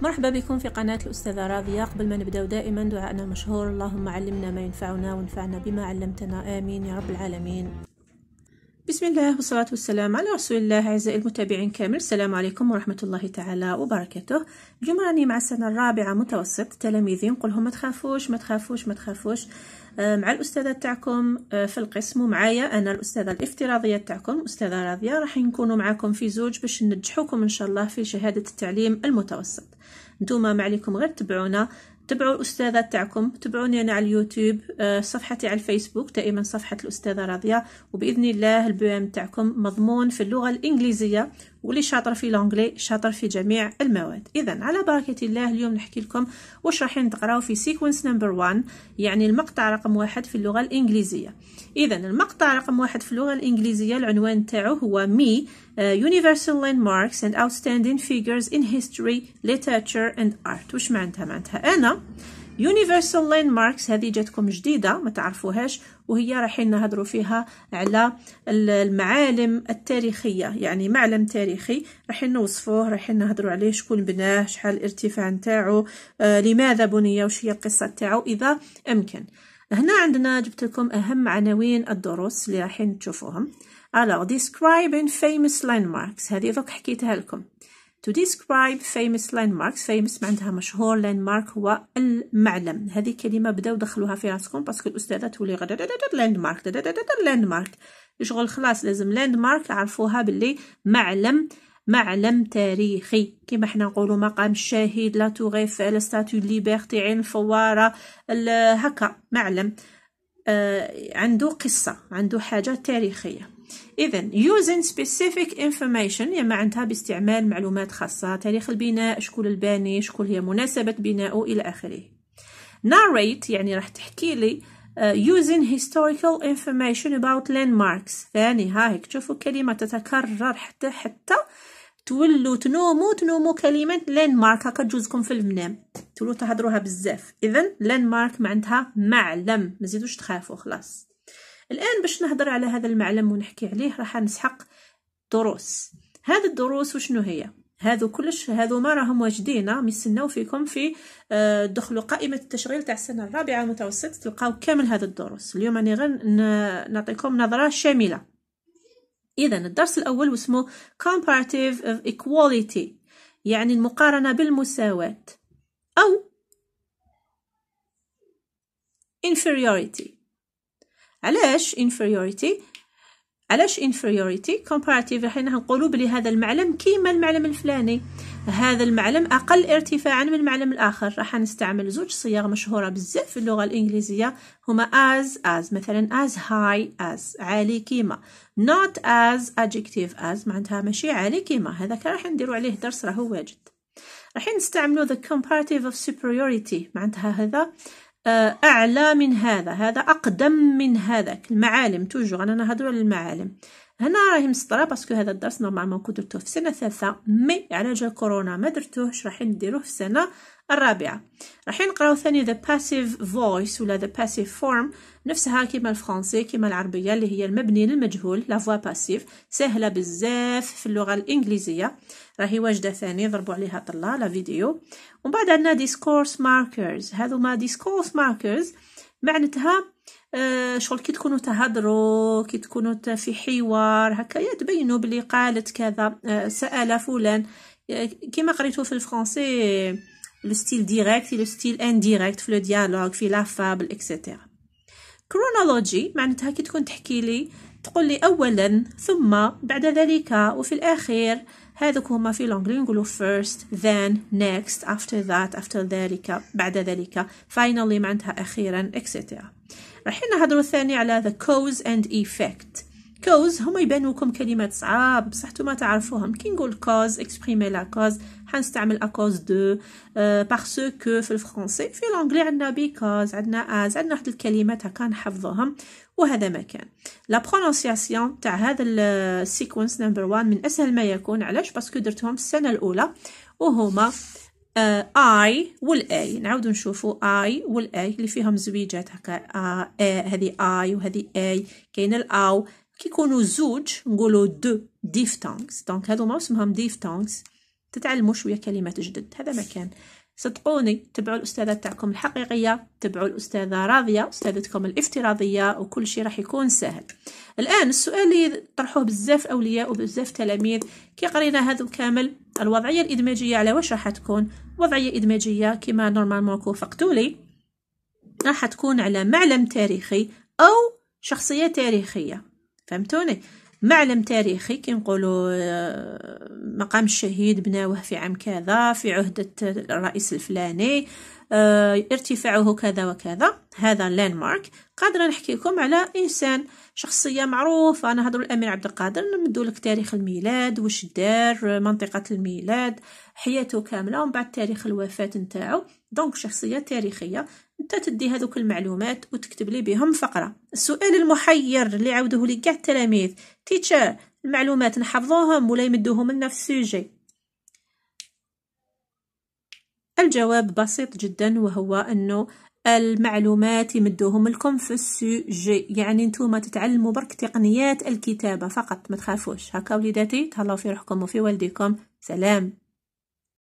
مرحبا بكم في قناة الأستاذة راضية قبل ما نبدأ دائما دعاءنا مشهور اللهم علمنا ما ينفعنا وانفعنا بما علمتنا آمين يا رب العالمين بسم الله والصلاة والسلام على رسول الله أعزائي المتابعين كامل السلام عليكم ورحمة الله تعالى وبركاته اليوم راني مع السنة الرابعة متوسط تلاميذي نقول لهم ما تخافوش ما تخافوش ما تخافوش آه، مع الأستاذة تاعكم آه، في القسم ومعايا أنا الأستاذة الافتراضية تاعكم أستاذة راضية راح نكونوا معاكم في زوج باش ننجحوكم إن شاء الله في شهادة التعليم المتوسط نتوما ما عليكم غير تبعونا تبعوا الأستاذة تاعكم تبعوني أنا على اليوتيوب آه، صفحتي على الفيسبوك دائما صفحة الأستاذة راضية وبإذن الله البيان تاعكم مضمون في اللغة الإنجليزية واللي شاطر في لونجلي شاطر في جميع المواد اذا على بركه الله اليوم نحكي لكم واش رايحين نقراو في سيكونس نمبر 1 يعني المقطع رقم واحد في اللغه الانجليزيه اذا المقطع رقم واحد في اللغه الانجليزيه العنوان تاعو هو مي آه، universal landmarks and outstanding figures in history literature and art واش معناتها معناتها انا يونيفرسال لاين ماركس هذه جاتكم جديده ما تعرفوهاش وهي رايحين نهضروا فيها على المعالم التاريخيه يعني معلم تاريخي رايحين نوصفوه رايحين نهضروا عليه شكون بناه شحال الارتفاع نتاعو آه لماذا بني وش هي القصه نتاعو اذا امكن هنا عندنا جبت لكم اهم عناوين الدروس اللي رايحين تشوفوهم alors describing famous landmarks هذه دوك حكيتها لكم to describe famous landmarks famous معناتها مشهور landmark هو المعلم هذه كلمه بداو دخلوها في راسكم باسكو الاستاذه تولي غدا landmark landmark شغل خلاص لازم landmark عرفوها باللي معلم معلم تاريخي كما حنا نقولوا مقام الشهيد لا توغيف ايفل ستاتيو ليبرتي عين الفواره هكا معلم آه عنده قصه عنده حاجه تاريخيه إذا using specific information يعني معناتها باستعمال معلومات خاصة تاريخ البناء شكون الباني شكون هي مناسبة بنائه إلى آخره narrate يعني راح تحكي لي Uh, using historical information about landmarks ثاني ها هيك شوفوا كلمة تتكرر حتى حتى تولوا تنوموا تنوموا كلمة landmark هكا تجوزكم في المنام تولوا تهضروها بزاف إذا landmark معناتها معلم مزيدوش تخافوا خلاص الآن باش نهضر على هذا المعلم ونحكي عليه راح نسحق دروس هذه الدروس وشنو هي هذو كلش هذو ما راهم واجدين راهم يستناو فيكم في آه، دخلوا قائمه التشغيل تاع السنه الرابعه المتوسط تلقاو كامل هذا الدروس اليوم راني غير نعطيكم نظره شامله اذا الدرس الاول واسمه comparative of equality يعني المقارنه بالمساواه او inferiority علاش inferiority علاش inferiority comparative حين نقولوا بلي هذا المعلم كيما المعلم الفلاني هذا المعلم اقل ارتفاعا من المعلم الاخر راح نستعمل زوج صيغ مشهوره بزاف في اللغه الانجليزيه هما as as مثلا as high as عالي كيما not as adjective as معناتها ماشي عالي كيما هذاك راح نديروا عليه درس راهو واجد راح نستعملوا the comparative of superiority معناتها هذا آه، أعلى من هذا هذا أقدم من هذاك المعالم توجو أنا نهضر على المعالم هنا راهي مسطره باسكو هذا الدرس نورمالمون كنت درتوه في سنه ثالثه مي على جال كورونا ما درتوهش راح نديروه في السنه الرابعه راح نقراو ثاني ذا باسيف فويس ولا ذا باسيف فورم نفسها كيما الفرنسي كيما العربيه اللي هي المبني للمجهول لا فوا باسيف سهله بزاف في اللغه الانجليزيه راهي واجده ثاني ضربوا عليها طلا لا فيديو ومن بعد عندنا ديسكورس ماركرز هذوما ديسكورس ماركرز معناتها آه، شغل كي تكونوا تهضروا كي تكونوا في حوار هكايا تبينوا بلي قالت كذا آه، سأل فلان آه، كيما قريتو في الفرنسي لو ستيل ديريكت لو ستيل انديريكت في لو ديالوغ في لافابل اكسيتيرا كرونولوجي معناتها كي تكون تحكي لي تقول لي اولا ثم بعد ذلك وفي الاخير هذوك هما في لونجلي نقولوا first then next after that after ذلك بعد ذلك finally معناتها اخيرا etc رايحين نهضروا ثاني على the cause and effect cause هما يبانوكم لكم كلمات صعاب بصح نتوما تعرفوهم كي نقول cause exprimer لا cause حنستعمل à cause de euh, parce que في الفرنسي في لونجلي عندنا because عندنا as عندنا واحد الكلمات هكا نحفظوهم وهذا ما كان لا برونونسياسيون تاع هذا السيكونس نمبر 1 من اسهل ما يكون علاش باسكو درتهم السنه الاولى وهما اي آه، والاي نعاودو نشوفو اي والاي اللي فيهم زويجات هكا آه، آه، هذه اي وهذه اي كاين الاو كيكونوا زوج نقولوا دو ديفتونغز دونك هادو ما اسمهم ديفتونغز تتعلموا شويه كلمات جدد هذا ما كان صدقوني تبعوا الأستاذة تاعكم الحقيقية تبعوا الأستاذة راضية أستاذتكم الافتراضية وكل شيء راح يكون سهل الآن السؤال اللي طرحوه بزاف أولياء وبزاف تلاميذ كي قرينا هذا كامل الوضعية الإدماجية على واش راح تكون وضعية إدماجية كما نورمالمون كوفقتوا فقتولي راح تكون على معلم تاريخي أو شخصية تاريخية فهمتوني معلم تاريخي كنقولوا آه، مقام الشهيد بناوه في عام كذا في عهدة الرئيس الفلاني آه، ارتفاعه كذا وكذا هذا لاندمارك قادرة نحكي لكم على إنسان شخصية معروفة نهضر الأمير عبد القادر نمدوا لك تاريخ الميلاد واش دار منطقة الميلاد حياته كاملة ومن بعد تاريخ الوفاة نتاعو دونك شخصية تاريخية انت تدي هذوك المعلومات وتكتب لي بهم فقرة السؤال المحير اللي عاودوه لي كاع التلاميذ تيتشر المعلومات نحفظوهم ولا يمدوهم لنا في السوجي الجواب بسيط جدا وهو أنه المعلومات يمدوهم لكم في السوجي يعني نتوما تتعلموا برك تقنيات الكتابة فقط ما تخافوش هكا وليداتي تهلاو في روحكم وفي والديكم سلام